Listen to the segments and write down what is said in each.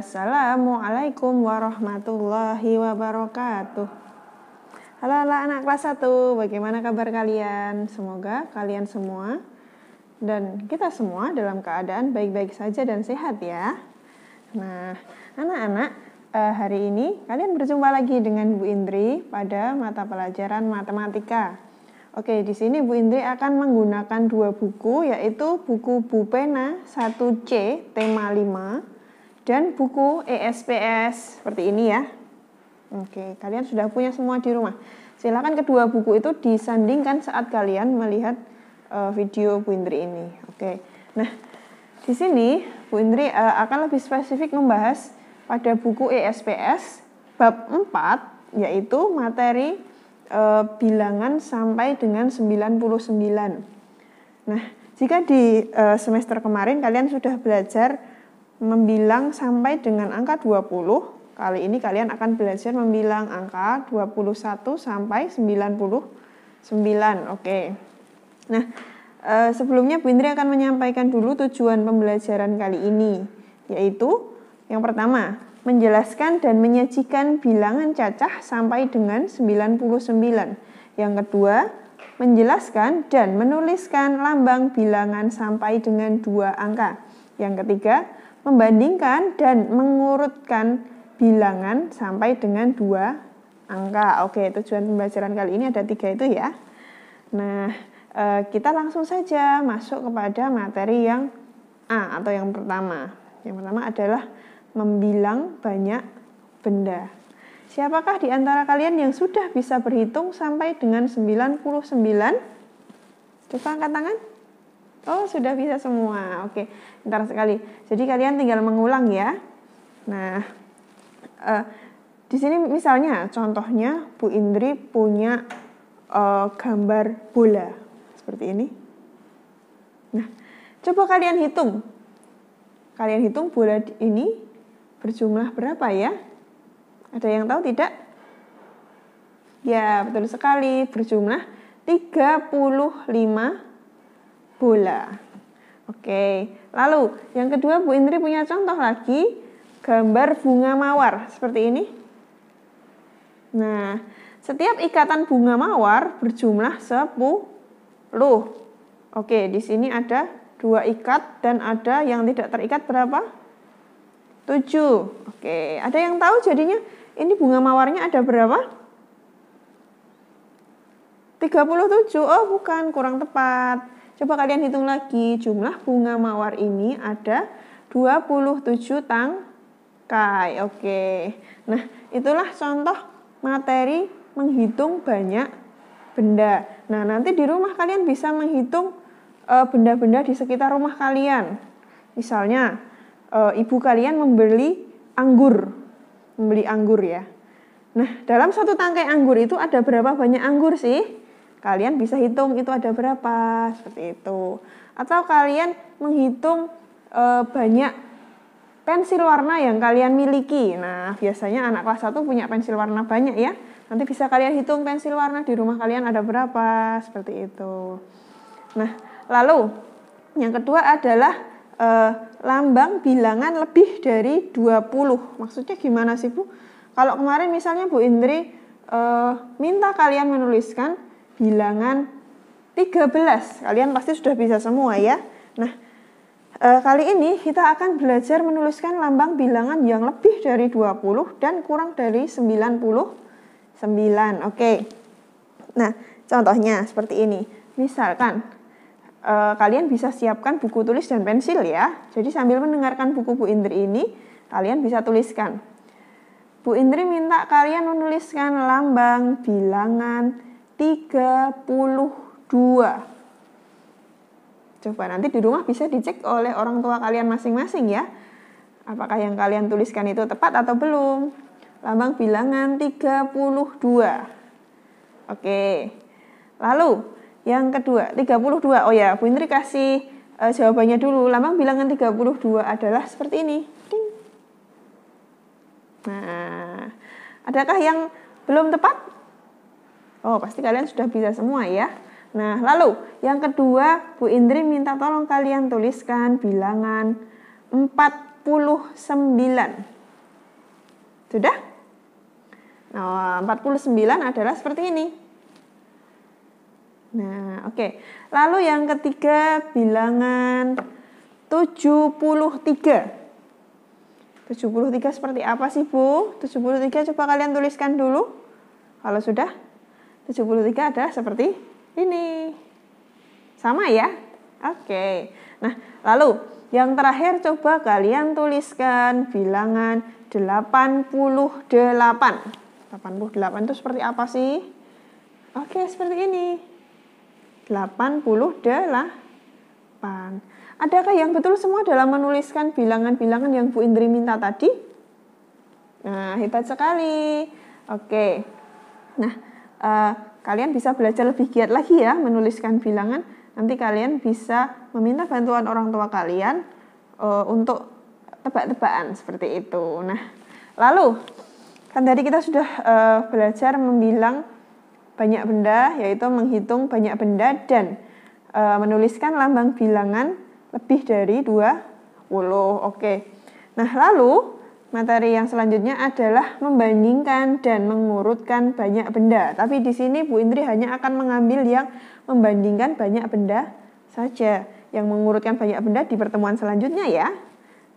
Assalamualaikum warahmatullahi wabarakatuh. Halo, anak kelas 1, bagaimana kabar kalian? Semoga kalian semua dan kita semua dalam keadaan baik-baik saja dan sehat ya. Nah, anak-anak, eh, hari ini kalian berjumpa lagi dengan Bu Indri pada mata pelajaran matematika. Oke, di sini Bu Indri akan menggunakan dua buku, yaitu buku bu Bupena 1C, tema 5, dan buku ESPS seperti ini ya. Oke, kalian sudah punya semua di rumah. Silakan kedua buku itu disandingkan saat kalian melihat uh, video Bu Indri ini. Oke. Nah, di sini Bu Indri uh, akan lebih spesifik membahas pada buku ESPS bab 4 yaitu materi uh, bilangan sampai dengan 99. Nah, jika di uh, semester kemarin kalian sudah belajar membilang sampai dengan angka 20. Kali ini kalian akan belajar membilang angka 21 sampai 99. Oke. Nah, eh, sebelumnya Bu Indri akan menyampaikan dulu tujuan pembelajaran kali ini, yaitu yang pertama, menjelaskan dan menyajikan bilangan cacah sampai dengan 99. Yang kedua, menjelaskan dan menuliskan lambang bilangan sampai dengan dua angka. Yang ketiga, membandingkan dan mengurutkan bilangan sampai dengan dua angka. Oke, tujuan pembelajaran kali ini ada tiga itu ya. Nah, eh, kita langsung saja masuk kepada materi yang A atau yang pertama. Yang pertama adalah membilang banyak benda. Siapakah di antara kalian yang sudah bisa berhitung sampai dengan 99? Coba angkat tangan. Oh, sudah bisa semua. Oke, ntar sekali. Jadi kalian tinggal mengulang ya. Nah, uh, di sini misalnya contohnya Bu Indri punya uh, gambar bola seperti ini. Nah, coba kalian hitung. Kalian hitung bola ini berjumlah berapa ya? Ada yang tahu tidak? Ya, betul sekali, berjumlah 35 bola. Oke, lalu yang kedua Bu Indri punya contoh lagi gambar bunga mawar seperti ini. Nah, setiap ikatan bunga mawar berjumlah 10. Oke, di sini ada dua ikat dan ada yang tidak terikat berapa? 7. Oke, ada yang tahu jadinya ini bunga mawarnya ada berapa? 37. Oh, bukan, kurang tepat. Coba kalian hitung lagi, jumlah bunga mawar ini ada 27 tangkai. Oke. Nah, itulah contoh materi menghitung banyak benda. Nah, nanti di rumah kalian bisa menghitung eh, benda-benda di sekitar rumah kalian. Misalnya, eh, ibu kalian membeli anggur, membeli anggur ya. Nah, dalam satu tangkai anggur itu ada berapa banyak anggur sih? Kalian bisa hitung itu ada berapa, seperti itu. Atau kalian menghitung e, banyak pensil warna yang kalian miliki. Nah, biasanya anak kelas 1 punya pensil warna banyak ya. Nanti bisa kalian hitung pensil warna di rumah kalian ada berapa, seperti itu. Nah, lalu yang kedua adalah e, lambang bilangan lebih dari 20. Maksudnya gimana sih, Bu? Kalau kemarin misalnya Bu Indri e, minta kalian menuliskan bilangan 13. Kalian pasti sudah bisa semua ya. Nah, eh, kali ini kita akan belajar menuliskan lambang bilangan yang lebih dari 20 dan kurang dari 99. Oke. Nah, contohnya seperti ini. Misalkan eh, kalian bisa siapkan buku tulis dan pensil ya. Jadi sambil mendengarkan buku Bu Indri ini, kalian bisa tuliskan Bu Indri minta kalian menuliskan lambang bilangan 32. Coba nanti di rumah bisa dicek oleh orang tua kalian masing-masing ya. Apakah yang kalian tuliskan itu tepat atau belum? Lambang bilangan 32. Oke. Lalu yang kedua, 32. Oh ya, Bu Indri kasih e, jawabannya dulu. Lambang bilangan 32 adalah seperti ini. Nah, adakah yang belum tepat? Oh, pasti kalian sudah bisa semua ya. Nah, lalu yang kedua, Bu Indri minta tolong kalian tuliskan bilangan 49. Sudah? Nah, 49 adalah seperti ini. Nah, oke. Okay. Lalu yang ketiga, bilangan 73. 73 seperti apa sih, Bu? 73 coba kalian tuliskan dulu. Kalau sudah, 73 ada seperti ini. Sama ya? Oke. Nah, lalu yang terakhir coba kalian tuliskan bilangan 88. 88 itu seperti apa sih? Oke, seperti ini. 88. Adakah yang betul semua dalam menuliskan bilangan-bilangan yang Bu Indri minta tadi? Nah, hebat sekali. Oke. Nah, uh, kalian bisa belajar lebih giat lagi ya menuliskan bilangan. Nanti kalian bisa meminta bantuan orang tua kalian uh, untuk tebak-tebakan seperti itu. Nah, lalu kan tadi kita sudah uh, belajar membilang banyak benda, yaitu menghitung banyak benda dan uh, menuliskan lambang bilangan lebih dari 20. Oke. Nah, lalu Materi yang selanjutnya adalah membandingkan dan mengurutkan banyak benda. Tapi di sini Bu Indri hanya akan mengambil yang membandingkan banyak benda saja. Yang mengurutkan banyak benda di pertemuan selanjutnya ya.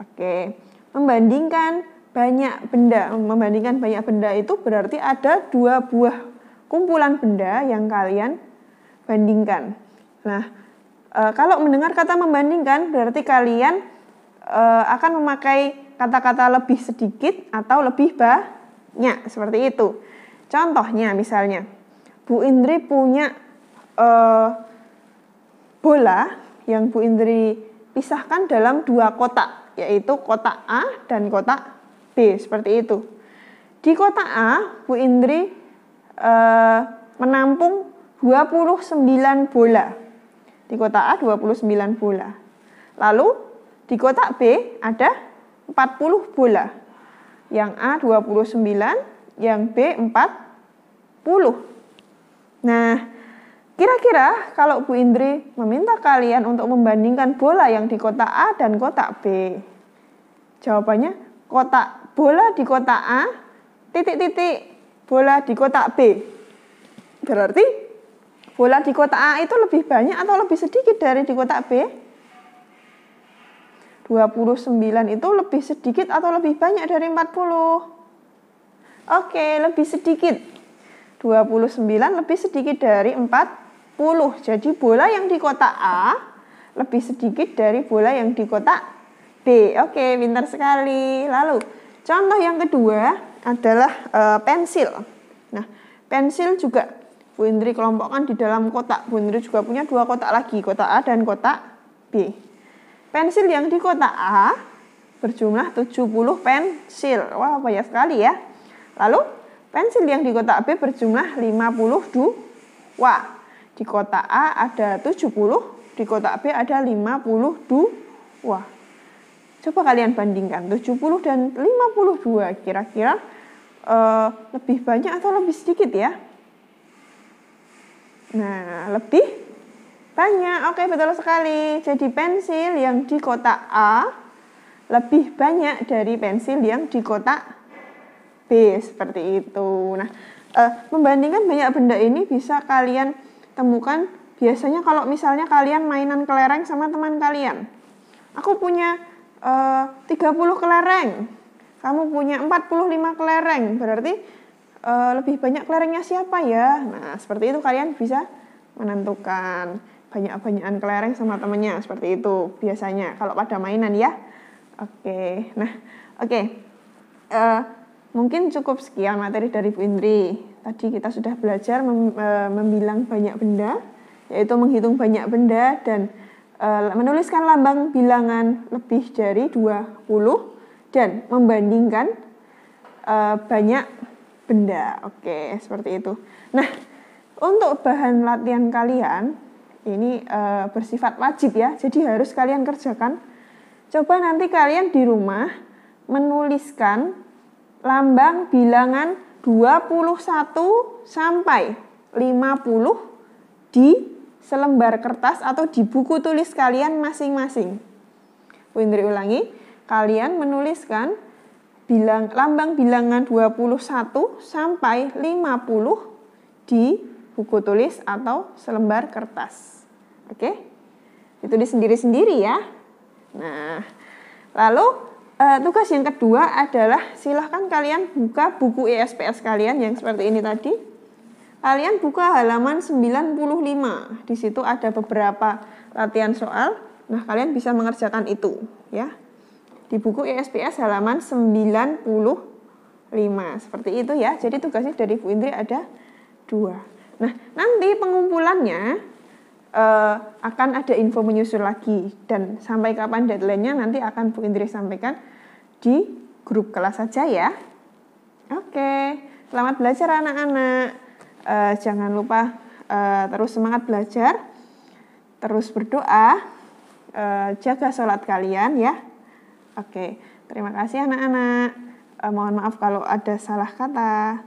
Oke. Membandingkan banyak benda. Membandingkan banyak benda itu berarti ada dua buah kumpulan benda yang kalian bandingkan. Nah, eh, kalau mendengar kata membandingkan berarti kalian eh, akan memakai kata-kata lebih sedikit atau lebih banyak seperti itu. Contohnya misalnya, Bu Indri punya eh, bola yang Bu Indri pisahkan dalam dua kotak, yaitu kotak A dan kotak B seperti itu. Di kotak A, Bu Indri eh, menampung 29 bola. Di kotak A 29 bola. Lalu di kotak B ada 40 bola. Yang A 29, yang B 40. Nah, kira-kira kalau Bu Indri meminta kalian untuk membandingkan bola yang di kotak A dan kotak B. Jawabannya kotak bola di kotak A titik-titik bola di kotak B. Berarti bola di kotak A itu lebih banyak atau lebih sedikit dari di kotak B? 29 itu lebih sedikit atau lebih banyak dari 40? Oke, lebih sedikit. 29 lebih sedikit dari 40. Jadi bola yang di kota A lebih sedikit dari bola yang di kota B. Oke, pintar sekali. Lalu, contoh yang kedua adalah e, pensil. Nah, pensil juga Bu Indri kelompokkan di dalam kotak. Bu Indri juga punya dua kotak lagi, kotak A dan kotak B. Pensil yang di kota A berjumlah 70 pensil. Wah, banyak sekali ya. Lalu, pensil yang di kota B berjumlah 52. Di kota A ada 70, di kota B ada 52. Wah, coba kalian bandingkan 70 dan 52 kira-kira e, lebih banyak atau lebih sedikit ya? Nah, lebih banyak, oke betul sekali. Jadi pensil yang di kotak A lebih banyak dari pensil yang di kotak B, seperti itu. Nah, eh, membandingkan banyak benda ini bisa kalian temukan biasanya kalau misalnya kalian mainan kelereng sama teman kalian. Aku punya eh, 30 kelereng, kamu punya 45 kelereng, berarti eh, lebih banyak kelerengnya siapa ya? Nah, seperti itu kalian bisa menentukan banyak-banyakan kelereng sama temennya seperti itu biasanya kalau pada mainan ya oke okay. nah oke okay. uh, eh, mungkin cukup sekian materi dari Bu Indri tadi kita sudah belajar mem, uh, membilang banyak benda yaitu menghitung banyak benda dan uh, menuliskan lambang bilangan lebih dari 20 dan membandingkan uh, banyak benda oke okay, seperti itu nah untuk bahan latihan kalian ini e, bersifat wajib ya, jadi harus kalian kerjakan. Coba nanti kalian di rumah menuliskan lambang bilangan 21 sampai 50 di selembar kertas atau di buku tulis kalian masing-masing. Windri ulangi, kalian menuliskan bilang lambang bilangan 21 sampai 50 di buku tulis atau selembar kertas. Oke? Ditulis sendiri-sendiri ya. Nah, lalu uh, tugas yang kedua adalah silahkan kalian buka buku ISPS kalian yang seperti ini tadi. Kalian buka halaman 95. Di situ ada beberapa latihan soal. Nah, kalian bisa mengerjakan itu ya. Di buku ISPS halaman 95 seperti itu ya. Jadi tugasnya dari Bu Indri ada dua. Nah, nanti pengumpulannya uh, akan ada info menyusul lagi dan sampai kapan deadline-nya nanti akan Bu Indri sampaikan di grup kelas saja ya. Oke, selamat belajar anak-anak. Uh, jangan lupa uh, terus semangat belajar, terus berdoa, uh, jaga sholat kalian ya. Oke, terima kasih anak-anak. Uh, mohon maaf kalau ada salah kata.